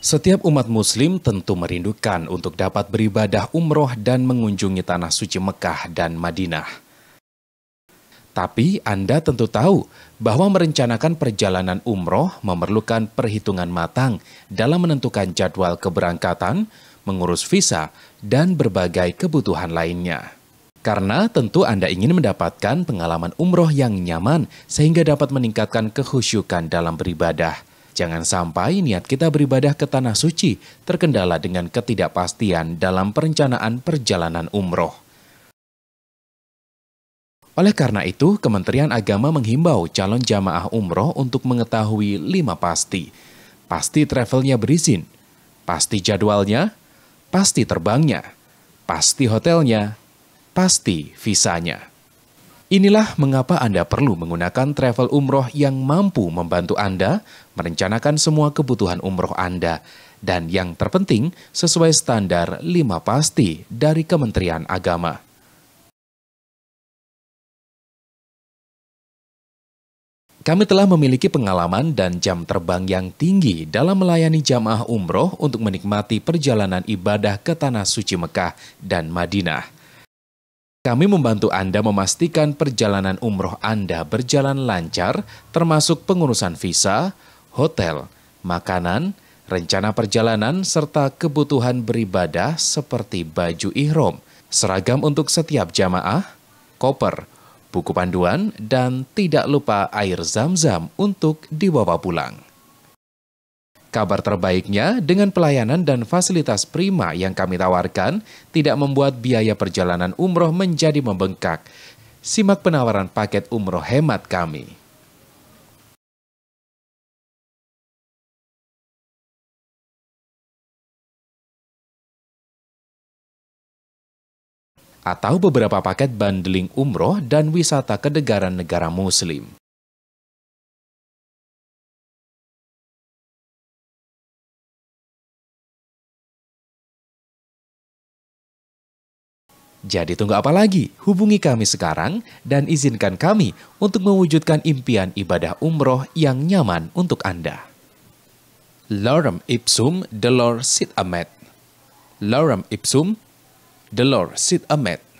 Setiap umat Muslim tentu merindukan untuk dapat beribadah umroh dan mengunjungi tanah suci Mekah dan Madinah. Tapi Anda tentu tahu bahwa merencanakan perjalanan umroh memerlukan perhitungan matang dalam menentukan jadwal keberangkatan, mengurus visa, dan berbagai kebutuhan lainnya. Karena tentu Anda ingin mendapatkan pengalaman umroh yang nyaman sehingga dapat meningkatkan kehusyukan dalam beribadah. Jangan sampai niat kita beribadah ke tanah suci terkendala dengan ketidakpastian dalam perencanaan perjalanan umroh. Oleh karena itu, Kementerian Agama menghimbau calon jamaah umroh untuk mengetahui lima pasti. Pasti travelnya berizin, pasti jadwalnya, pasti terbangnya, pasti hotelnya, pasti visanya. Inilah mengapa Anda perlu menggunakan travel umroh yang mampu membantu Anda merencanakan semua kebutuhan umroh Anda dan yang terpenting sesuai standar lima pasti dari Kementerian Agama. Kami telah memiliki pengalaman dan jam terbang yang tinggi dalam melayani jamaah umroh untuk menikmati perjalanan ibadah ke Tanah Suci Mekah dan Madinah. Kami membantu Anda memastikan perjalanan umroh Anda berjalan lancar, termasuk pengurusan visa, hotel, makanan, rencana perjalanan, serta kebutuhan beribadah seperti baju ihrom, seragam untuk setiap jamaah, koper, buku panduan, dan tidak lupa air zam-zam untuk dibawa pulang. Kabar terbaiknya, dengan pelayanan dan fasilitas prima yang kami tawarkan, tidak membuat biaya perjalanan umroh menjadi membengkak. Simak penawaran paket umroh hemat kami. atau beberapa paket bundling umroh dan wisata ke negara-negara muslim. Jadi tunggu apa lagi? Hubungi kami sekarang dan izinkan kami untuk mewujudkan impian ibadah umroh yang nyaman untuk Anda. Lorem ipsum delor sit amet. Lorem ipsum delor sit amet.